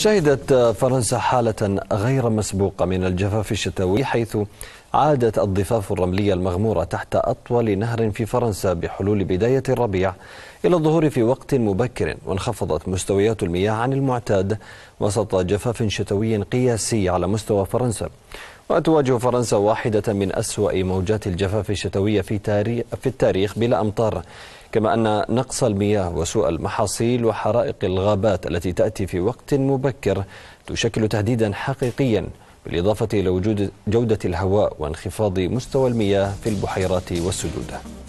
شهدت فرنسا حالة غير مسبوقة من الجفاف الشتوي حيث عادت الضفاف الرملية المغمورة تحت أطول نهر في فرنسا بحلول بداية الربيع إلى الظهور في وقت مبكر وانخفضت مستويات المياه عن المعتاد وسط جفاف شتوي قياسي على مستوى فرنسا وتواجه فرنسا واحدة من أسوأ موجات الجفاف الشتوية في, تاريخ في التاريخ بلا أمطار كما أن نقص المياه وسوء المحاصيل وحرائق الغابات التي تأتي في وقت مبكر تشكل تهديدا حقيقيا بالإضافة إلى وجود جودة الهواء وانخفاض مستوى المياه في البحيرات والسدود